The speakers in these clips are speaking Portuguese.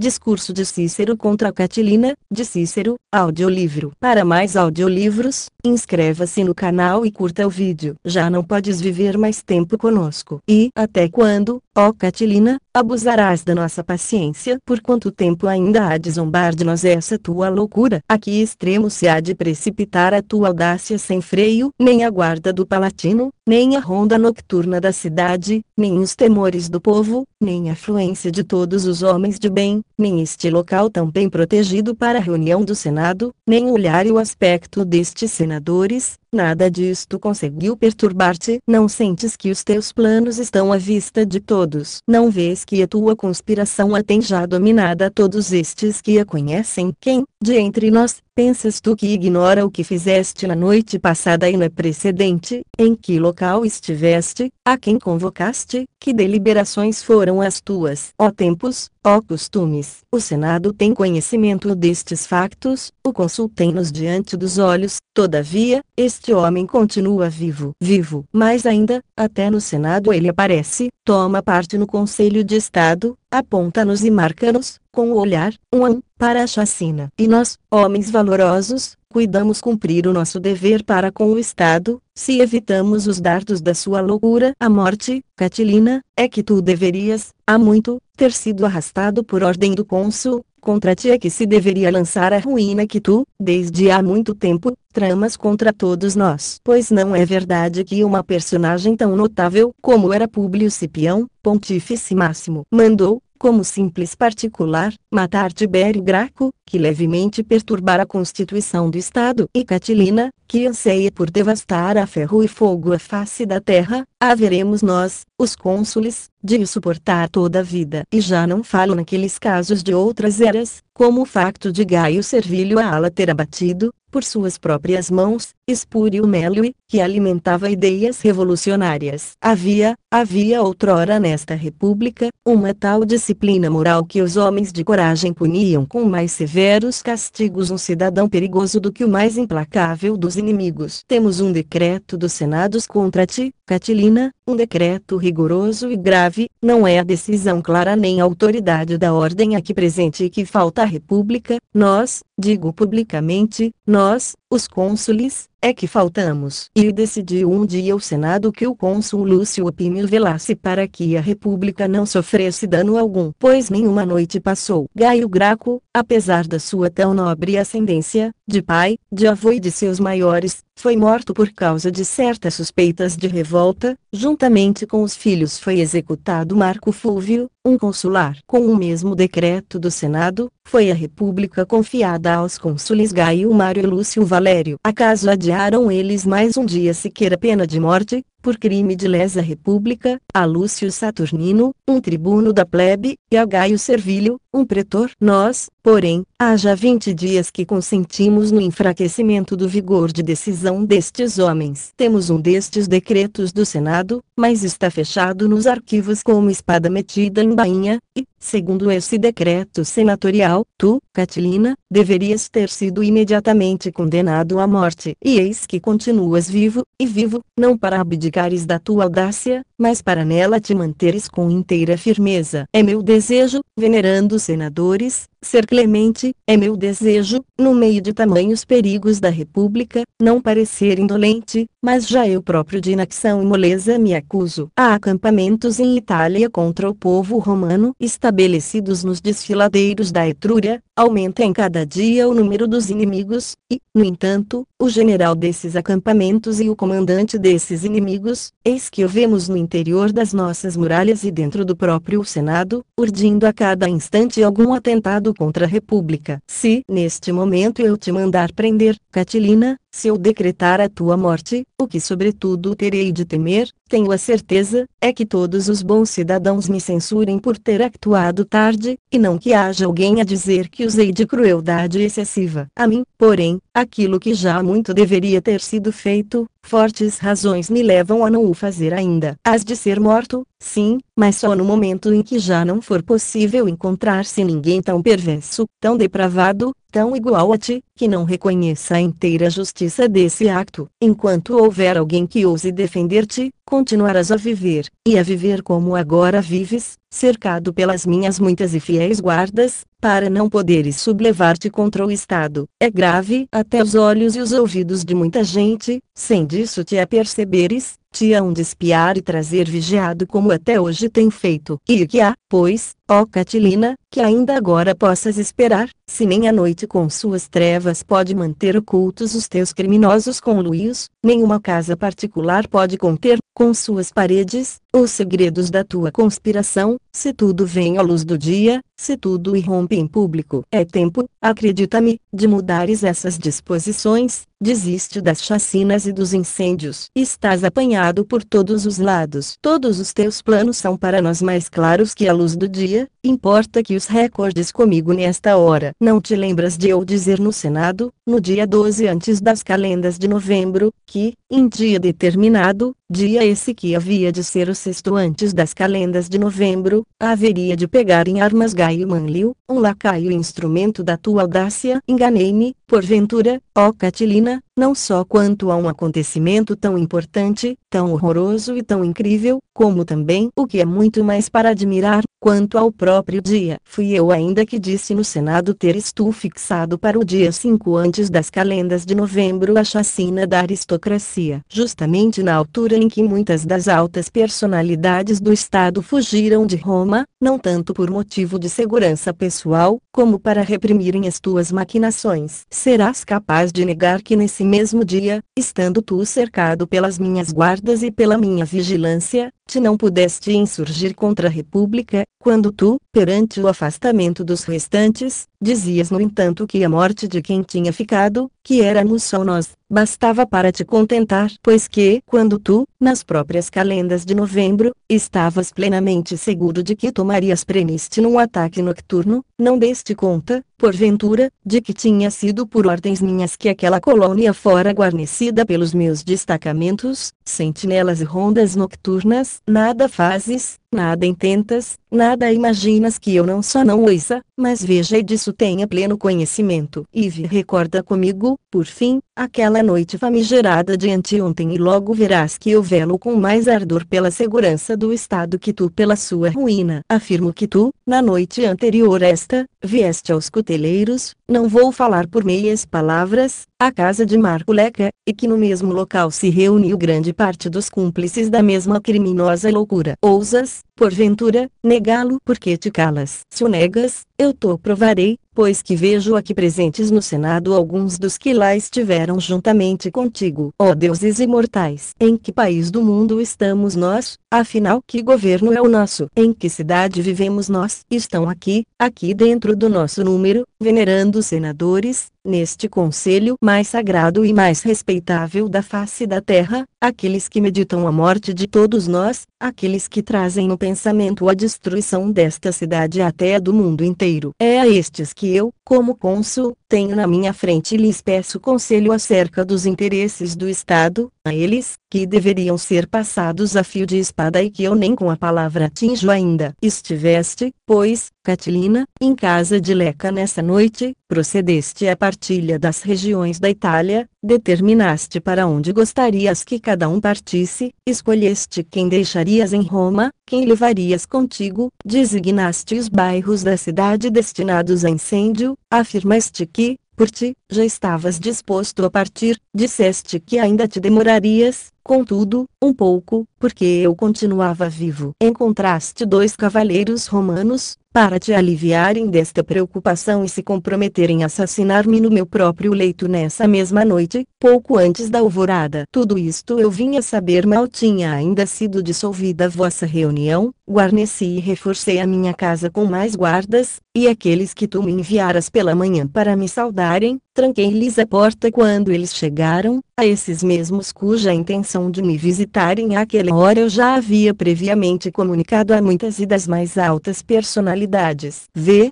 Discurso de Cícero contra Catilina, de Cícero, audiolivro. Para mais audiolivros, inscreva-se no canal e curta o vídeo. Já não podes viver mais tempo conosco. E, até quando, ó Catilina, abusarás da nossa paciência? Por quanto tempo ainda há de zombar de nós essa tua loucura? A que extremo se há de precipitar a tua audácia sem freio? Nem a guarda do Palatino, nem a ronda nocturna da cidade, nem os temores do povo, nem a fluência de todos os homens de bem, nem este local tão bem protegido para a reunião do Senado, nem o olhar e o aspecto destes senadores, Nada disto conseguiu perturbar-te. Não sentes que os teus planos estão à vista de todos. Não vês que a tua conspiração a tem já dominada todos estes que a conhecem. Quem, de entre nós, pensas tu que ignora o que fizeste na noite passada e na precedente, em que local estiveste, a quem convocaste, que deliberações foram as tuas, ó tempos, ó costumes. O Senado tem conhecimento destes factos, o consultem-nos diante dos olhos, todavia, este homem continua vivo. Vivo. Mais ainda, até no Senado ele aparece, toma parte no Conselho de Estado, aponta-nos e marca-nos, com o olhar, um a um, para a chacina. E nós, homens valorosos, cuidamos cumprir o nosso dever para com o Estado, se evitamos os dardos da sua loucura. A morte, Catilina, é que tu deverias, há muito, ter sido arrastado por ordem do cônsul, contra ti é que se deveria lançar a ruína que tu, desde há muito tempo, tramas contra todos nós. Pois não é verdade que uma personagem tão notável como era Públio Cipião, pontífice máximo, mandou, como simples particular, matar Tibério Graco, que levemente perturbara a constituição do Estado, e Catilina, que anseia por devastar a ferro e fogo a face da terra, haveremos nós, os cônsules, de suportar toda a vida. E já não falo naqueles casos de outras eras, como o facto de Gaio Servílio a ala ter abatido, por suas próprias mãos, Espúrio Melue, que alimentava ideias revolucionárias. Havia, havia outrora nesta república, uma tal disciplina moral que os homens de coragem puniam com mais severos castigos um cidadão perigoso do que o mais implacável dos inimigos. Temos um decreto dos senados contra ti, Catilina, um decreto rigoroso e grave, não é a decisão clara nem a autoridade da ordem aqui presente que falta à República, nós, digo publicamente, nós, os cônsules, é que faltamos. E decidiu um dia o Senado que o cônsul Lúcio Opímio velasse para que a República não sofresse dano algum. Pois nenhuma noite passou. Gaio Graco, apesar da sua tão nobre ascendência, de pai, de avô e de seus maiores, foi morto por causa de certas suspeitas de revolta, juntamente com os filhos foi executado Marco Fulvio, um consular. Com o mesmo decreto do Senado, foi a república confiada aos cônsules Gaio Mário e Lúcio Valério. Acaso adiaram eles mais um dia sequer a pena de morte? por crime de lesa república, a Lúcio Saturnino, um tribuno da plebe, e a Gaio Servilho, um pretor. Nós, porém, há já vinte dias que consentimos no enfraquecimento do vigor de decisão destes homens. Temos um destes decretos do Senado, mas está fechado nos arquivos como espada metida em bainha, e, segundo esse decreto senatorial, tu, Catilina, deverias ter sido imediatamente condenado à morte. E eis que continuas vivo, e vivo, não para abdicar abdicares da tua audácia, mas para nela te manteres com inteira firmeza. É meu desejo, venerando senadores, ser clemente, é meu desejo, no meio de tamanhos perigos da república, não parecer indolente, mas já eu próprio de inacção e moleza me acuso. Há acampamentos em Itália contra o povo romano, estabelecidos nos desfiladeiros da Etrúria, aumenta em cada dia o número dos inimigos, e, no entanto, o general desses acampamentos e o comandante desses inimigos, eis que o vemos no interior das nossas muralhas e dentro do próprio Senado, urdindo a cada instante algum atentado contra a república. Se, neste momento, momento eu te mandar prender, Catilina, se eu decretar a tua morte, o que sobretudo terei de temer, tenho a certeza, é que todos os bons cidadãos me censurem por ter actuado tarde, e não que haja alguém a dizer que usei de crueldade excessiva. A mim, porém, aquilo que já muito deveria ter sido feito, fortes razões me levam a não o fazer ainda. As de ser morto, sim, mas só no momento em que já não for possível encontrar-se ninguém tão perverso, tão depravado, tão igual a ti, que não reconheça a inteira justiça justiça desse acto, enquanto houver alguém que ouse defender-te, continuarás a viver, e a viver como agora vives, cercado pelas minhas muitas e fiéis guardas, para não poderes sublevar-te contra o Estado. É grave até os olhos e os ouvidos de muita gente, sem disso te aperceberes, te hão de espiar e trazer vigiado como até hoje tem feito. E que há, pois, ó Catilina, que ainda agora possas esperar, se nem a noite com suas trevas pode manter ocultos os teus criminosos conluios, nenhuma casa particular pode conter, com suas paredes, os segredos da tua conspiração, se tudo vem à luz do dia, se tudo irrompe em público, é tempo, acredita-me, de mudares essas disposições, desiste das chacinas e dos incêndios. Estás apanhado por todos os lados. Todos os teus planos são para nós mais claros que a luz do dia, importa que os recordes comigo nesta hora. Não te lembras de eu dizer no Senado, no dia 12 antes das calendas de novembro, que, em dia determinado, dia esse que havia de ser o sexto antes das calendas de novembro, haveria de pegar em armas Gaio Manlio, um lacaio instrumento da tua audácia. Enganei-me, porventura, ó Catilina, não só quanto a um acontecimento tão importante, tão horroroso e tão incrível, como também o que é muito mais para admirar, quanto ao próprio dia. Fui eu ainda que disse no Senado ter estu fixado para o dia 5 antes das calendas de novembro a chacina da aristocracia, justamente na altura em que muitas das altas personalidades do Estado fugiram de Roma, não tanto por motivo de segurança pessoal, como para reprimirem as tuas maquinações. Serás capaz de negar que nesse mesmo dia, estando tu cercado pelas minhas guardas e pela minha vigilância, te não pudeste insurgir contra a República, quando tu, perante o afastamento dos restantes, dizias no entanto que a morte de quem tinha ficado, que éramos só nós, bastava para te contentar, pois que, quando tu, nas próprias calendas de novembro, estavas plenamente seguro de que tomarias preniste num ataque nocturno, não deste conta, porventura, de que tinha sido por ordens minhas que aquela colônia fora guarnecida pelos meus destacamentos, sentinelas e rondas nocturnas, nada fazes, Nada intentas, nada imaginas que eu não só não ouça, mas veja e disso tenha pleno conhecimento. Ive recorda comigo, por fim, aquela noite famigerada de anteontem e logo verás que eu velo com mais ardor pela segurança do Estado que tu pela sua ruína. Afirmo que tu, na noite anterior esta, vieste aos cuteleiros, não vou falar por meias palavras, à casa de Marco Leca, e que no mesmo local se reuniu grande parte dos cúmplices da mesma criminosa loucura. Ousas, porventura, negá-lo porque te calas. Se o negas, eu te provarei, pois que vejo aqui presentes no Senado alguns dos que lá estiveram juntamente contigo. Ó oh, deuses imortais, em que país do mundo estamos nós? Afinal, que governo é o nosso? Em que cidade vivemos nós? Estão aqui, aqui dentro do nosso número, venerando senadores, neste conselho mais sagrado e mais respeitável da face da terra, aqueles que meditam a morte de todos nós, aqueles que trazem no pensamento a destruição desta cidade até do mundo inteiro. É a estes que eu, Como cônsul, tenho na minha frente e lhes peço conselho acerca dos interesses do Estado, a eles, que deveriam ser passados a fio de espada e que eu nem com a palavra atinjo ainda. Estiveste, pois, Catilina, em casa de Leca nessa noite, procedeste à partilha das regiões da Itália, determinaste para onde gostarias que cada um partisse, escolheste quem deixarias em Roma, quem levarias contigo, designaste os bairros da cidade destinados a incêndio, afirmaste que, por ti, já estavas disposto a partir, disseste que ainda te demorarias, contudo, um pouco, porque eu continuava vivo. Encontraste dois cavaleiros romanos, para te aliviarem desta preocupação e se comprometerem a assassinar-me no meu próprio leito nessa mesma noite, pouco antes da alvorada. Tudo isto eu vinha saber mal tinha ainda sido dissolvida a vossa reunião, guarneci e reforcei a minha casa com mais guardas, e aqueles que tu me enviaras pela manhã para me saudarem, tranquei-lhes a porta quando eles chegaram, a esses mesmos cuja intenção de me visitarem àquela hora eu já havia previamente comunicado a muitas e das mais altas personalidades qualidades.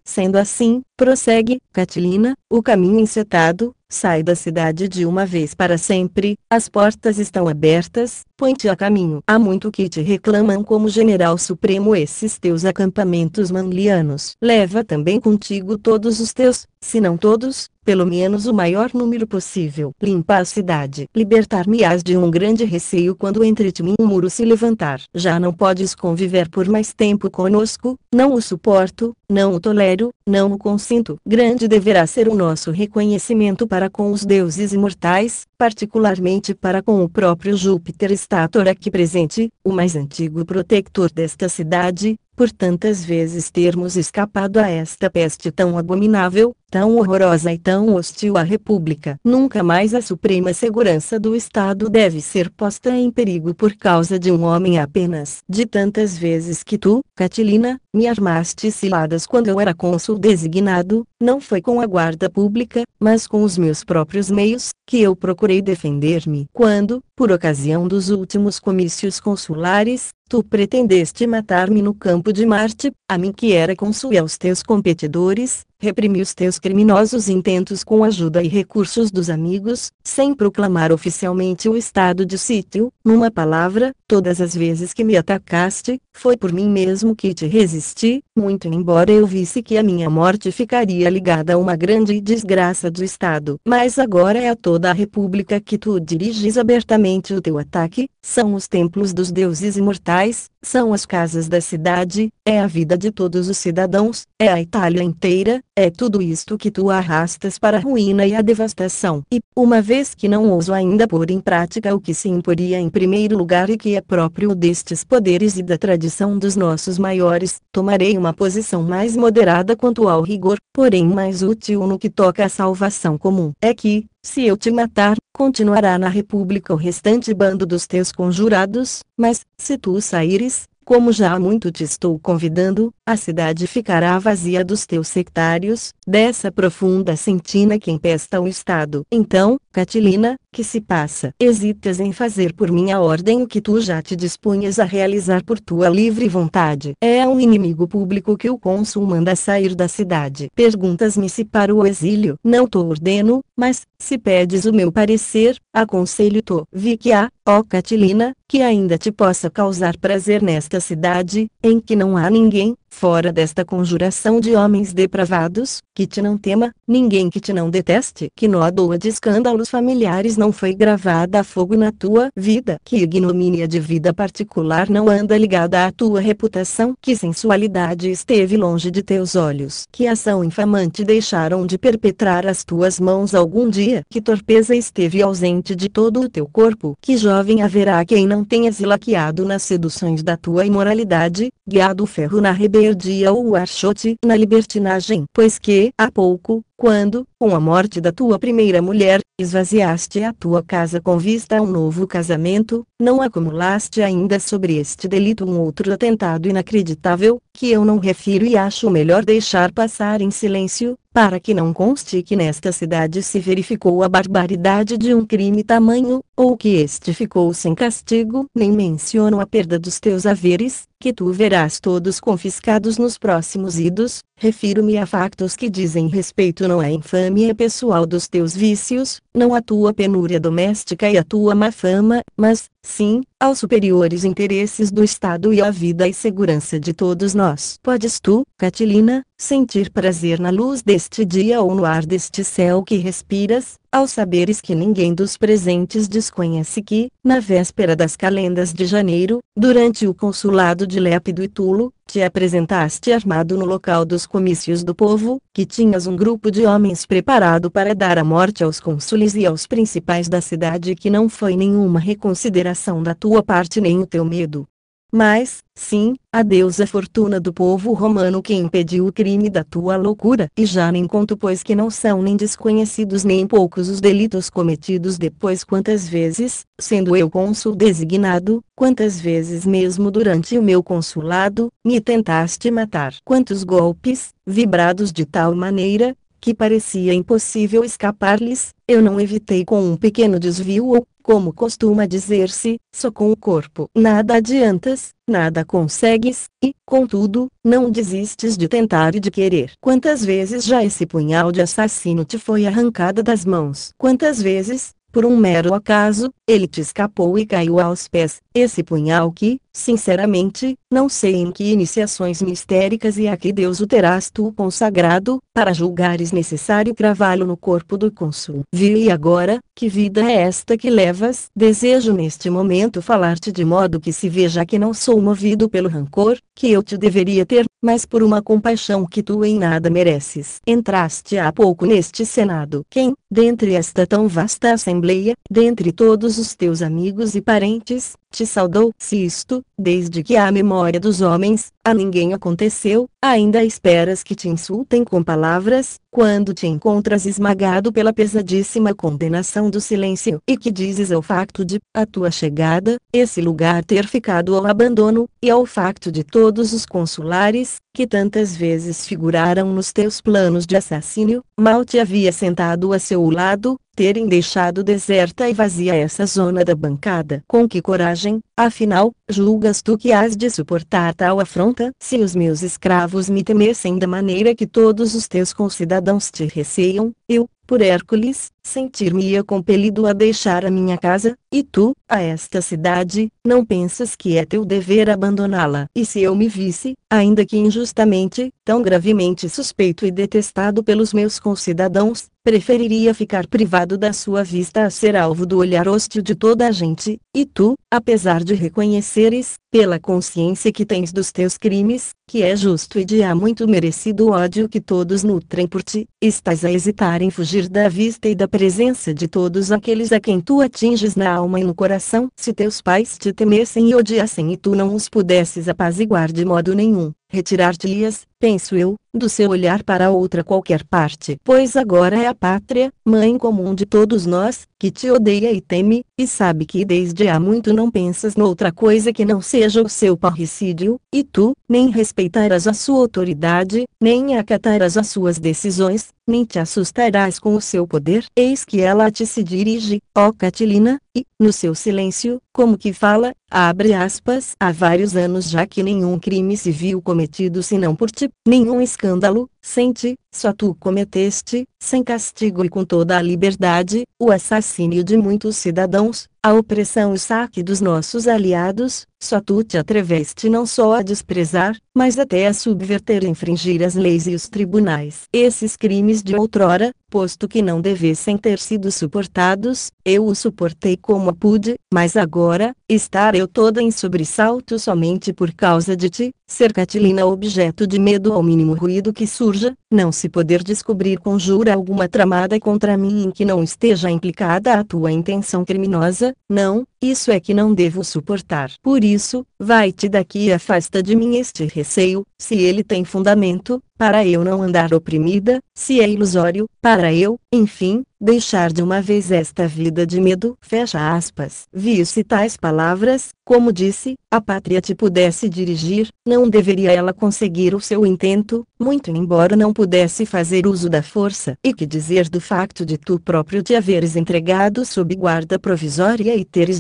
Sendo assim, prossegue, Catilina, o caminho encetado, sai da cidade de uma vez para sempre, as portas estão abertas, põe-te a caminho. Há muito que te reclamam como general supremo esses teus acampamentos manlianos. Leva também contigo todos os teus, se não todos, pelo menos o maior número possível. Limpar a cidade. Libertar-me-ás de um grande receio quando entre ti um muro se levantar. Já não podes conviver por mais tempo conosco, não o suporto, não o tolero, não o consinto. Grande deverá ser o nosso reconhecimento para com os deuses imortais, particularmente para com o próprio Júpiter Stator aqui presente, o mais antigo protector desta cidade, por tantas vezes termos escapado a esta peste tão abominável, tão horrorosa e tão hostil à República. Nunca mais a suprema segurança do Estado deve ser posta em perigo por causa de um homem apenas. De tantas vezes que tu, Catilina, me armaste ciladas quando eu era cônsul designado, não foi com a guarda pública, mas com os meus próprios meios, que eu procurei defender-me. Quando, por ocasião dos últimos comícios consulares, tu pretendeste matar-me no campo de Marte, a mim que era cônsul e aos teus competidores, reprime os teus criminosos intentos com ajuda e recursos dos amigos, sem proclamar oficialmente o estado de sítio, numa palavra, Todas as vezes que me atacaste, foi por mim mesmo que te resisti, muito embora eu visse que a minha morte ficaria ligada a uma grande desgraça do Estado. Mas agora é a toda a República que tu diriges abertamente o teu ataque, são os templos dos deuses imortais, são as casas da cidade, é a vida de todos os cidadãos, é a Itália inteira, é tudo isto que tu arrastas para a ruína e a devastação. E, uma vez que não ouso ainda pôr em prática o que se imporia em primeiro lugar e que é próprio destes poderes e da tradição dos nossos maiores, tomarei uma posição mais moderada quanto ao rigor, porém mais útil no que toca à salvação comum. É que, se eu te matar, continuará na república o restante bando dos teus conjurados, mas, se tu saíres, como já há muito te estou convidando, a cidade ficará vazia dos teus sectários, dessa profunda sentina que empesta o Estado. Então, Catilina, que se passa? Hesitas em fazer por minha ordem o que tu já te dispunhas a realizar por tua livre vontade. É um inimigo público que o cônsul manda sair da cidade. Perguntas-me se para o exílio. Não te ordeno, mas, se pedes o meu parecer, aconselho-te. Vi que há, ó Catilina, que ainda te possa causar prazer nesta cidade, em que não há ninguém, fora desta conjuração de homens depravados, que te não tema, ninguém que te não deteste, que nódoa de escândalos familiares não foi gravada a fogo na tua vida, que ignomínia de vida particular não anda ligada à tua reputação, que sensualidade esteve longe de teus olhos, que ação infamante deixaram de perpetrar as tuas mãos algum dia, que torpeza esteve ausente de todo o teu corpo, que jovem haverá quem não tenha se laqueado nas seduções da tua imoralidade, guiado o ferro na ribeira perdia o Archote na libertinagem, pois que, há pouco, quando, com a morte da tua primeira mulher, esvaziaste a tua casa com vista a um novo casamento, não acumulaste ainda sobre este delito um outro atentado inacreditável, que eu não refiro e acho melhor deixar passar em silêncio, para que não conste que nesta cidade se verificou a barbaridade de um crime tamanho, ou que este ficou sem castigo, nem menciono a perda dos teus haveres, que tu verás todos confiscados nos próximos idos, refiro-me a factos que dizem respeito não à infâmia pessoal dos teus vícios, não à tua penúria doméstica e à tua má fama, mas, sim, aos superiores interesses do Estado e à vida e segurança de todos nós. Podes tu, Catilina, sentir prazer na luz deste dia ou no ar deste céu que respiras, ao saberes que ninguém dos presentes desconhece que, na véspera das calendas de janeiro, durante o consulado de Lépido e Tulo, te apresentaste armado no local dos comícios do povo, que tinhas um grupo de homens preparado para dar a morte aos cônsules e aos principais da cidade que não foi nenhuma reconsideração consideração da tua parte nem o teu medo. Mas, sim, a deusa fortuna do povo romano que impediu o crime da tua loucura e já nem conto pois que não são nem desconhecidos nem poucos os delitos cometidos depois quantas vezes, sendo eu cônsul designado, quantas vezes mesmo durante o meu consulado, me tentaste matar. Quantos golpes, vibrados de tal maneira, que parecia impossível escapar-lhes, eu não evitei com um pequeno desvio ou, como costuma dizer-se, só com o corpo nada adiantas, nada consegues, e, contudo, não desistes de tentar e de querer. Quantas vezes já esse punhal de assassino te foi arrancado das mãos? Quantas vezes, por um mero acaso, ele te escapou e caiu aos pés, esse punhal que, sinceramente, não sei em que iniciações mistéricas e a que Deus o terás tu consagrado, para julgares necessário cravá-lo no corpo do cônsul. Vi e agora, que vida é esta que levas? Desejo neste momento falar-te de modo que se veja que não sou movido pelo rancor, que eu te deveria ter, mas por uma compaixão que tu em nada mereces. Entraste há pouco neste Senado. Quem, dentre esta tão vasta assembleia, dentre todos os teus amigos e parentes, te saudou? Se isto, desde que há memória memória dos homens, a ninguém aconteceu, ainda esperas que te insultem com palavras, quando te encontras esmagado pela pesadíssima condenação do silêncio e que dizes ao facto de, a tua chegada, esse lugar ter ficado ao abandono, e ao facto de todos os consulares, que tantas vezes figuraram nos teus planos de assassínio, mal te havia sentado a seu lado, terem deixado deserta e vazia essa zona da bancada. Com que coragem, Afinal, julgas tu que has de suportar tal afronta? Se os meus escravos me temessem da maneira que todos os teus concidadãos te receiam, eu, por Hércules, sentir-me-ia compelido a deixar a minha casa, e tu, a esta cidade, não pensas que é teu dever abandoná-la. E se eu me visse, ainda que injustamente, tão gravemente suspeito e detestado pelos meus concidadãos, preferiria ficar privado da sua vista a ser alvo do olhar hostil de toda a gente, e tu, apesar de reconheceres, pela consciência que tens dos teus crimes, que é justo e de há muito merecido o ódio que todos nutrem por ti, estás a hesitar em fugir da vista e da presença de todos aqueles a quem tu atinges na alma e no coração. Se teus pais te temessem e odiassem e tu não os pudesses apaziguar de modo nenhum, retirar-te-ias, penso eu, do seu olhar para outra qualquer parte. Pois agora é a pátria, mãe comum de todos nós, que te odeia e teme, e sabe que desde há muito não pensas noutra coisa que não seja o seu parricídio, e tu, nem respeitarás a sua autoridade, nem acatarás as suas decisões, nem te assustarás com o seu poder. Eis que ela te se dirige, ó Catilina, e, no seu silêncio, como que fala, abre aspas, há vários anos já que nenhum crime viu cometido senão por ti nenhum escândalo, sente, só tu cometeste, sem castigo e com toda a liberdade, o assassínio de muitos cidadãos, a opressão e saque dos nossos aliados, só tu te atreveste não só a desprezar, mas até a subverter e infringir as leis e os tribunais. Esses crimes de outrora, posto que não devessem ter sido suportados, eu os suportei como pude, mas agora, estar eu toda em sobressalto somente por causa de ti, ser Catilina objeto de medo ao mínimo ruído que surge surja, não se poder descobrir conjura alguma tramada contra mim em que não esteja implicada a tua intenção criminosa, não, isso é que não devo suportar. Por isso, vai-te daqui e afasta de mim este receio, se ele tem fundamento, para eu não andar oprimida, se é ilusório, para eu, enfim, deixar de uma vez esta vida de medo. Fecha aspas. Vi-se tais palavras, como disse, a pátria te pudesse dirigir, não deveria ela conseguir o seu intento, muito embora não pudesse fazer uso da força. E que dizer do facto de tu próprio te haveres entregado sob guarda provisória e teres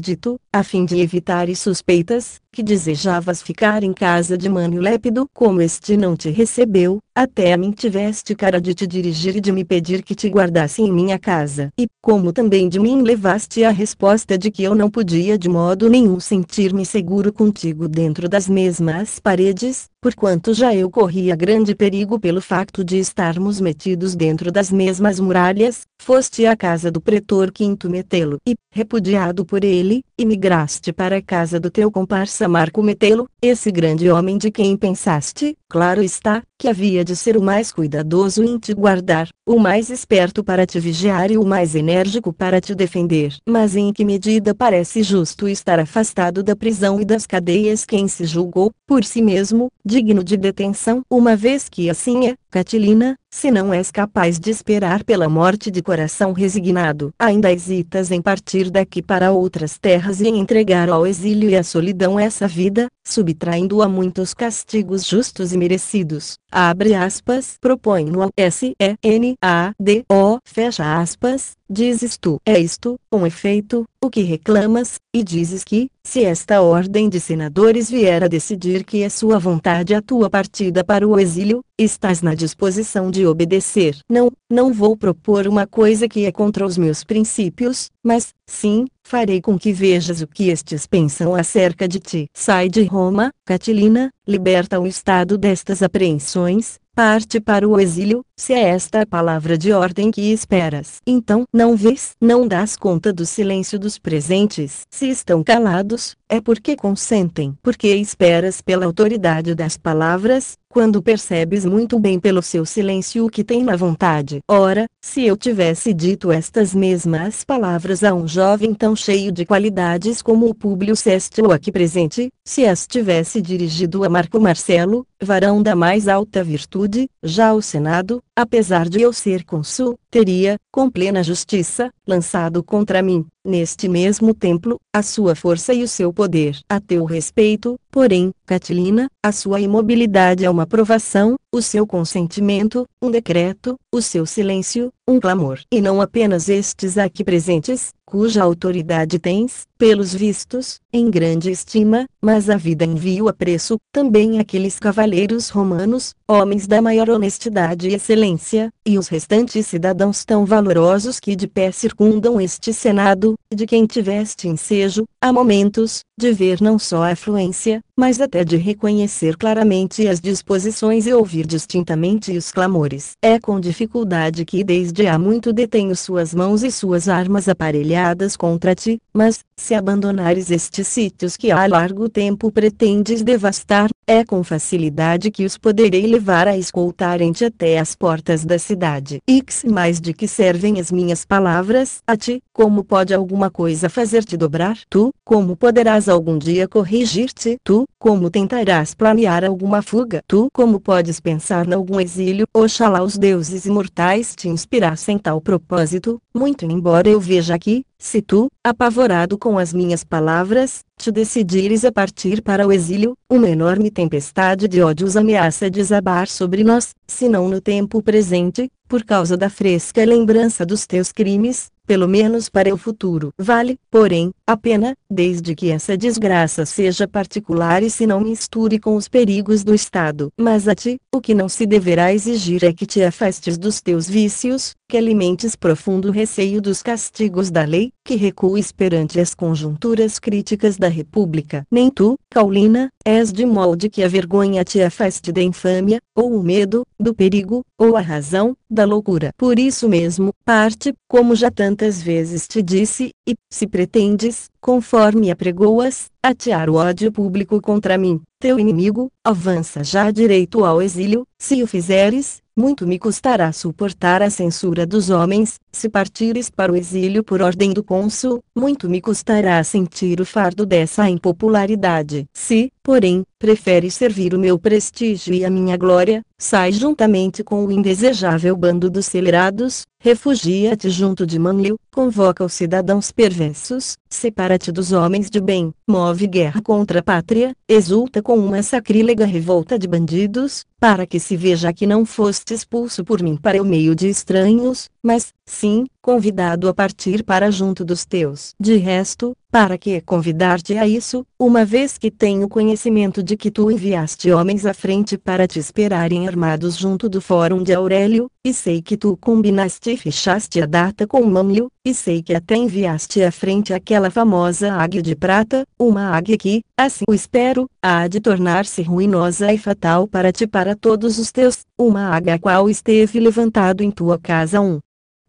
a fim de evitar suspeitas, que desejavas ficar em casa de Mânio Lépido como este não te recebeu, até a mim tiveste cara de te dirigir e de me pedir que te guardasse em minha casa. E, como também de mim levaste a resposta de que eu não podia de modo nenhum sentir-me seguro contigo dentro das mesmas paredes, porquanto já eu corria grande perigo pelo facto de estarmos metidos dentro das mesmas muralhas, foste à casa do pretor Quinto Metelo e, repudiado por ele, emigraste para a casa do teu comparsa possa amar lo esse grande homem de quem pensaste, Claro está, que havia de ser o mais cuidadoso em te guardar, o mais esperto para te vigiar e o mais enérgico para te defender. Mas em que medida parece justo estar afastado da prisão e das cadeias quem se julgou, por si mesmo, digno de detenção, uma vez que assim é, Catilina, se não és capaz de esperar pela morte de coração resignado, ainda hesitas em partir daqui para outras terras e em entregar ao exílio e à solidão essa vida, subtraindo a muitos castigos justos e merecidos, abre aspas, propõe no S-E-N-A-D-O, fecha aspas, dizes tu, é isto, com efeito, o que reclamas, e dizes que, se esta ordem de senadores vier a decidir que é sua vontade a tua partida para o exílio, estás na disposição de obedecer. Não, não vou propor uma coisa que é contra os meus princípios, mas, sim, farei com que vejas o que estes pensam acerca de ti. Sai de Roma, Catilina, liberta o Estado destas apreensões, parte para o exílio, se é esta a palavra de ordem que esperas. Então, não vês, não dás conta do silêncio dos presentes. Se estão calados, é porque consentem. Porque esperas pela autoridade das palavras, quando percebes muito bem pelo seu silêncio o que tem na vontade. Ora, se eu tivesse dito estas mesmas palavras a um jovem tão cheio de qualidades como o Públio Sestio aqui presente, se as tivesse dirigido a Marco Marcelo, varão da mais alta virtude, já o Senado, apesar de eu ser consul, teria, com plena justiça, lançado contra mim, neste mesmo templo, a sua força e o seu poder. A teu respeito, porém, Catilina, a sua imobilidade é uma provação, o seu consentimento, um decreto, o seu silêncio, um clamor. E não apenas estes aqui presentes, cuja autoridade tens, pelos vistos, em grande estima, mas a vida envio a preço, também aqueles cavaleiros romanos, homens da maior honestidade e excelência, e os restantes cidadãos tão valorosos que de pé circundam este Senado, de quem tiveste ensejo, há momentos, de ver não só a fluência, mas até de reconhecer claramente as disposições e ouvir distintamente os clamores. É com dificuldade que desde há muito detenho suas mãos e suas armas aparelhadas contra ti, mas, se abandonares estes sítios que há largo tempo pretendes devastar, é com facilidade que os poderei levar a escoltarem-te até as portas da cidade. X mais de que servem as minhas palavras a ti, como pode alguma coisa fazer-te dobrar? Tu, como poderás algum dia corrigir-te? Tu, como tentarás planear alguma fuga? Tu como podes pensar algum exílio? Oxalá os deuses imortais te inspirassem tal propósito, muito embora eu veja que, se tu, apavorado com as minhas palavras, te decidires a partir para o exílio, uma enorme tempestade de ódios ameaça desabar sobre nós, se não no tempo presente, por causa da fresca lembrança dos teus crimes, pelo menos para o futuro. Vale, porém, a pena, desde que essa desgraça seja particular e se não misture com os perigos do Estado. Mas a ti, o que não se deverá exigir é que te afastes dos teus vícios, que alimentes profundo receio dos castigos da lei, que recues perante as conjunturas críticas da República. Nem tu, Caulina, és de molde que a vergonha te afaste da infâmia, ou o medo, do perigo, ou a razão, da loucura. Por isso mesmo, parte, como já tantas vezes te disse, e, se pretendes, conforme apregoas, atear o ódio público contra mim, teu inimigo, avança já direito ao exílio, se o fizeres, muito me custará suportar a censura dos homens, se partires para o exílio por ordem do cônsul, muito me custará sentir o fardo dessa impopularidade. Se, porém, prefere servir o meu prestígio e a minha glória, sai juntamente com o indesejável bando dos celerados, refugia-te junto de Manlio, convoca os cidadãos perversos, separa-te dos homens de bem, move guerra contra a pátria, exulta com uma sacrílega revolta de bandidos, para que se veja que não foste expulso por mim para o meio de estranhos, mas, sim, convidado a partir para junto dos teus. De resto, para que convidar-te a isso, uma vez que tenho conhecimento de que tu enviaste homens à frente para te esperarem armados junto do fórum de Aurélio, e sei que tu combinaste e fechaste a data com Mânlio, e sei que até enviaste à frente aquela famosa águia de prata, uma águia que, assim o espero, há de tornar-se ruinosa e fatal para ti para todos os teus, uma águia a qual esteve levantado em tua casa um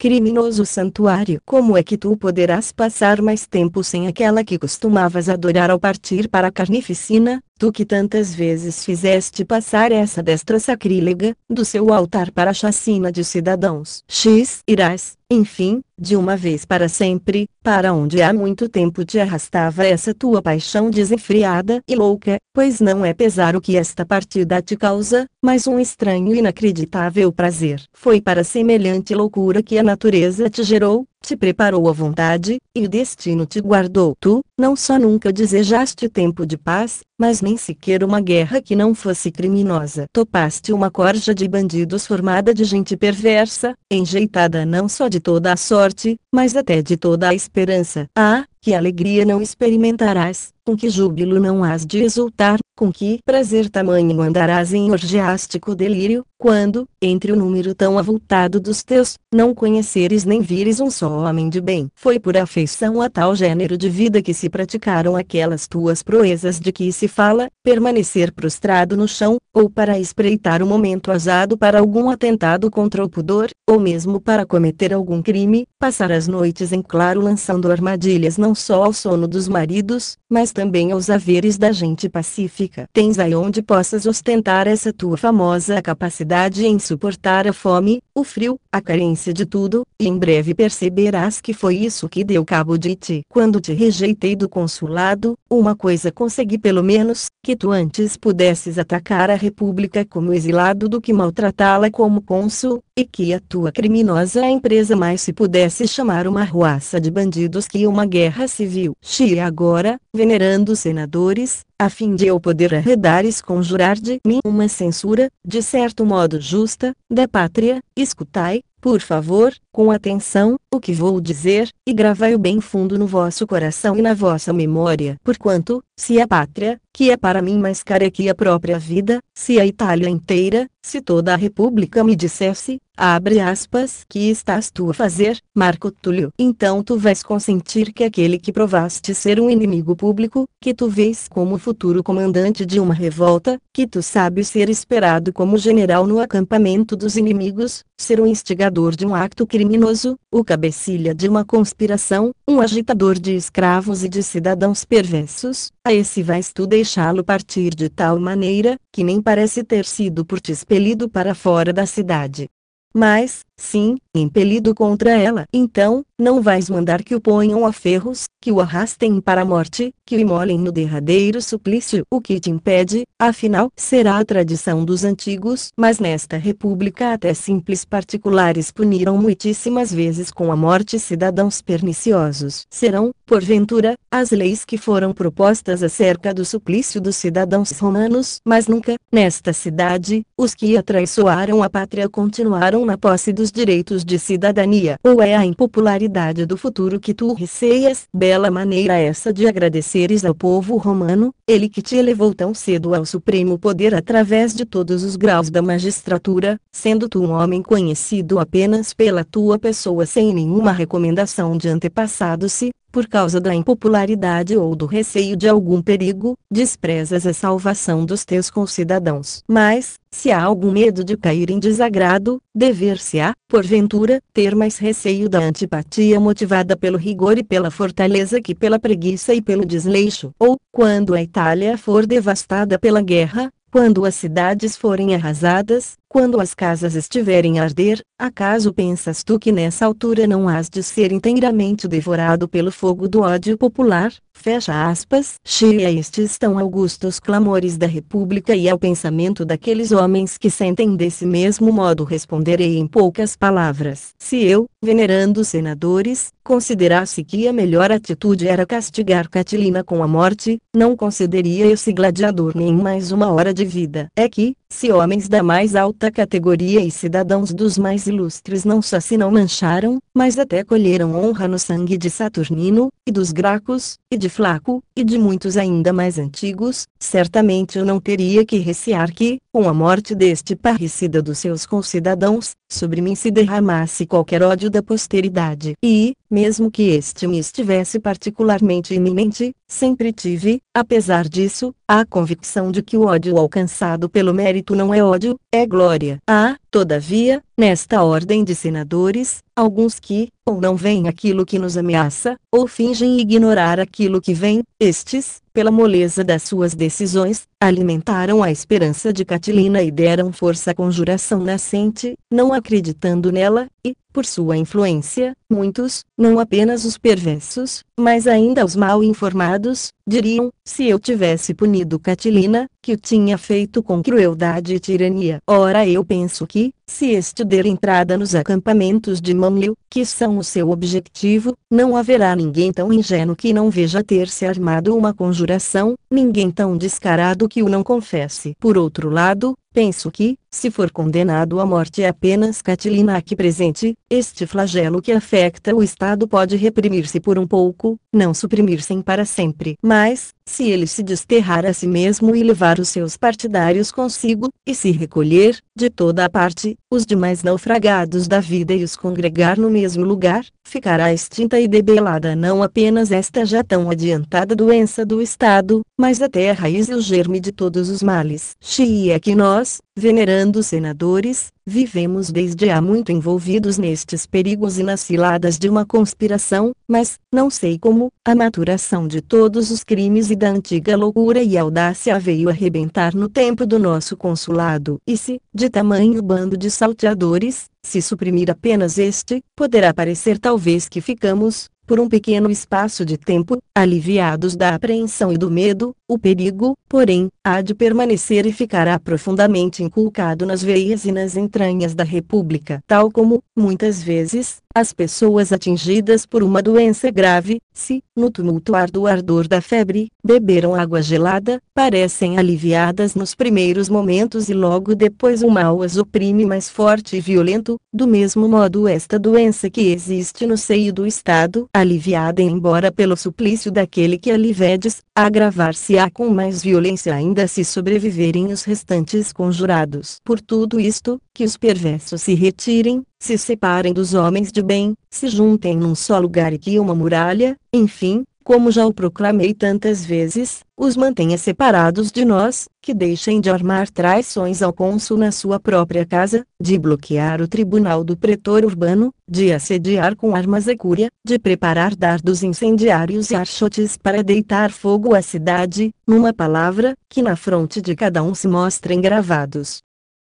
Criminoso santuário, como é que tu poderás passar mais tempo sem aquela que costumavas adorar ao partir para a carnificina? tu que tantas vezes fizeste passar essa destra sacrílega, do seu altar para a chacina de cidadãos X, irás, enfim, de uma vez para sempre, para onde há muito tempo te arrastava essa tua paixão desenfreada e louca, pois não é pesar o que esta partida te causa, mas um estranho e inacreditável prazer. Foi para semelhante loucura que a natureza te gerou, te preparou a vontade, e o destino te guardou. Tu, não só nunca desejaste tempo de paz, mas nem sequer uma guerra que não fosse criminosa. Topaste uma corja de bandidos formada de gente perversa, enjeitada não só de toda a sorte, mas até de toda a esperança. Ah, que alegria não experimentarás, com que júbilo não has de exultar, com que prazer tamanho andarás em orgiástico delírio, quando, entre o número tão avultado dos teus, não conheceres nem vires um só homem de bem. Foi por afeição a tal gênero de vida que se praticaram aquelas tuas proezas de que se fala, permanecer prostrado no chão, ou para espreitar o momento azado para algum atentado contra o pudor, ou mesmo para cometer algum crime, passar as noites em claro lançando armadilhas não só ao sono dos maridos, mas também aos haveres da gente pacífica. Tens aí onde possas ostentar essa tua famosa capacidade dificuldade em suportar a fome, o frio, a carência de tudo, e em breve perceberás que foi isso que deu cabo de ti. Quando te rejeitei do consulado, uma coisa consegui pelo menos, que tu antes pudesses atacar a república como exilado do que maltratá-la como cônsul, e que a tua criminosa empresa mais se pudesse chamar uma ruaça de bandidos que uma guerra civil. Xia agora, venerando senadores, a fim de eu poder arredar e esconjurar de mim uma censura, de certo modo justa, da pátria, escutai, por favor, com atenção, o que vou dizer, e gravai-o bem fundo no vosso coração e na vossa memória. Porquanto, se a pátria, que é para mim mais cara que a própria vida, se a Itália inteira, se toda a república me dissesse, abre aspas, que estás tu a fazer, Marco Túlio, então tu vais consentir que aquele que provaste ser um inimigo público, que tu vês como futuro comandante de uma revolta, que tu sabes ser esperado como general no acampamento dos inimigos, ser um instigador de um acto que criminoso, o cabecilha de uma conspiração, um agitador de escravos e de cidadãos perversos, a esse vais tu deixá-lo partir de tal maneira, que nem parece ter sido por ti expelido para fora da cidade. Mas, Sim, impelido contra ela. Então, não vais mandar que o ponham a ferros, que o arrastem para a morte, que o imolem no derradeiro suplício. O que te impede, afinal, será a tradição dos antigos. Mas nesta república até simples particulares puniram muitíssimas vezes com a morte cidadãos perniciosos. Serão, porventura, as leis que foram propostas acerca do suplício dos cidadãos romanos. Mas nunca, nesta cidade, os que atraiçoaram a pátria continuaram na posse dos os direitos de cidadania ou é a impopularidade do futuro que tu receias? Bela maneira essa de agradeceres ao povo romano, ele que te elevou tão cedo ao supremo poder através de todos os graus da magistratura, sendo tu um homem conhecido apenas pela tua pessoa sem nenhuma recomendação de antepassados se, por causa da impopularidade ou do receio de algum perigo, desprezas a salvação dos teus concidadãos. Mas, se há algum medo de cair em desagrado, dever-se-á, porventura, ter mais receio da antipatia motivada pelo rigor e pela fortaleza que pela preguiça e pelo desleixo. Ou, quando a Itália for devastada pela guerra, quando as cidades forem arrasadas, quando as casas estiverem a arder, acaso pensas tu que nessa altura não has de ser inteiramente devorado pelo fogo do ódio popular? Fecha aspas. Cheia estes tão augustos clamores da República e ao pensamento daqueles homens que sentem desse mesmo modo responderei em poucas palavras. Se eu, venerando senadores, considerasse que a melhor atitude era castigar Catilina com a morte, não concederia esse gladiador nem mais uma hora de vida. É que, se homens da mais alta alta categoria e cidadãos dos mais ilustres não só se não mancharam, mas até colheram honra no sangue de Saturnino, e dos Gracos, e de Flaco, e de muitos ainda mais antigos, certamente eu não teria que recear que, com a morte deste parricida dos seus concidadãos, sobre mim se derramasse qualquer ódio da posteridade. E, mesmo que este me estivesse particularmente iminente, sempre tive, apesar disso, a convicção de que o ódio alcançado pelo mérito não é ódio, é glória. Ah, Todavia, nesta ordem de senadores, alguns que, ou não veem aquilo que nos ameaça, ou fingem ignorar aquilo que vem, estes, pela moleza das suas decisões, alimentaram a esperança de Catilina e deram força à conjuração nascente, não acreditando nela, e, por sua influência, muitos, não apenas os perversos, mas ainda os mal informados, diriam, se eu tivesse punido Catilina, que o tinha feito com crueldade e tirania. Ora eu penso que, se este der entrada nos acampamentos de Mamlil, que são o seu objetivo, não haverá ninguém tão ingênuo que não veja ter-se armado uma conjuração, ninguém tão descarado que o não confesse. Por outro lado, Penso que, se for condenado à morte é apenas Catilina aqui presente, este flagelo que afeta o Estado pode reprimir-se por um pouco, não suprimir-se para sempre. Mas, se ele se desterrar a si mesmo e levar os seus partidários consigo, e se recolher, de toda a parte, os demais naufragados da vida e os congregar no mesmo lugar, ficará extinta e debelada não apenas esta já tão adiantada doença do Estado, mas até a raiz e o germe de todos os males. Xi é que nós, venerando senadores, Vivemos desde há muito envolvidos nestes perigos e nas ciladas de uma conspiração, mas, não sei como, a maturação de todos os crimes e da antiga loucura e audácia veio arrebentar no tempo do nosso consulado. E se, de tamanho bando de salteadores, se suprimir apenas este, poderá parecer talvez que ficamos, por um pequeno espaço de tempo, aliviados da apreensão e do medo, o perigo, porém, há de permanecer e ficará profundamente inculcado nas veias e nas entranhas da República, tal como, muitas vezes, as pessoas atingidas por uma doença grave, se, no tumultuar do ardor da febre, beberam água gelada, parecem aliviadas nos primeiros momentos e logo depois o mal as oprime mais forte e violento, do mesmo modo esta doença que existe no seio do Estado, aliviada embora pelo suplício daquele que alivedes, agravar-se-á com mais violência ainda se sobreviverem os restantes conjurados. Por tudo isto, que os perversos se retirem, se separem dos homens de bem, se juntem num só lugar e que uma muralha, enfim, como já o proclamei tantas vezes, os mantenha separados de nós, que deixem de armar traições ao cônsul na sua própria casa, de bloquear o tribunal do pretor urbano, de assediar com armas a cúria, de preparar dardos incendiários e archotes para deitar fogo à cidade, numa palavra, que na fronte de cada um se mostrem gravados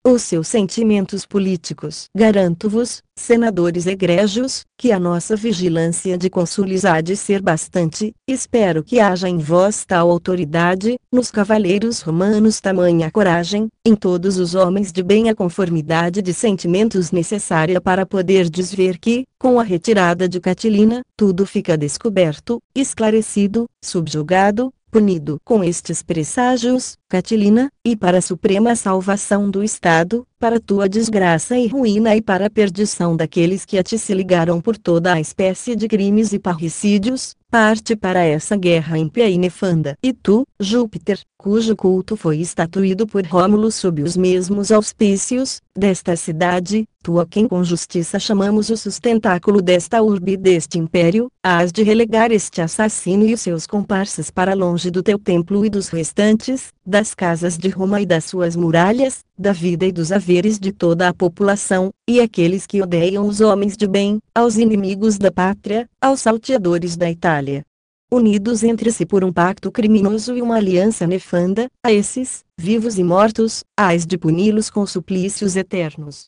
ou seus sentimentos políticos. Garanto-vos, senadores egrégios, que a nossa vigilância de consules há de ser bastante, espero que haja em vós tal autoridade, nos cavaleiros romanos tamanha coragem, em todos os homens de bem a conformidade de sentimentos necessária para poder desver que, com a retirada de Catilina, tudo fica descoberto, esclarecido, subjugado, punido com estes presságios, Catilina, e para a suprema salvação do Estado, para tua desgraça e ruína e para a perdição daqueles que a ti se ligaram por toda a espécie de crimes e parricídios, parte para essa guerra ímpia e nefanda. E tu, Júpiter, cujo culto foi estatuído por Rômulo sob os mesmos auspícios, desta cidade, tu a quem com justiça chamamos o sustentáculo desta urbe e deste império, hás de relegar este assassino e os seus comparsas para longe do teu templo e dos restantes, das casas de Roma e das suas muralhas, da vida e dos haveres de toda a população, e aqueles que odeiam os homens de bem, aos inimigos da pátria, aos salteadores da Itália. Unidos entre si por um pacto criminoso e uma aliança nefanda, a esses, vivos e mortos, hás de puni-los com suplícios eternos.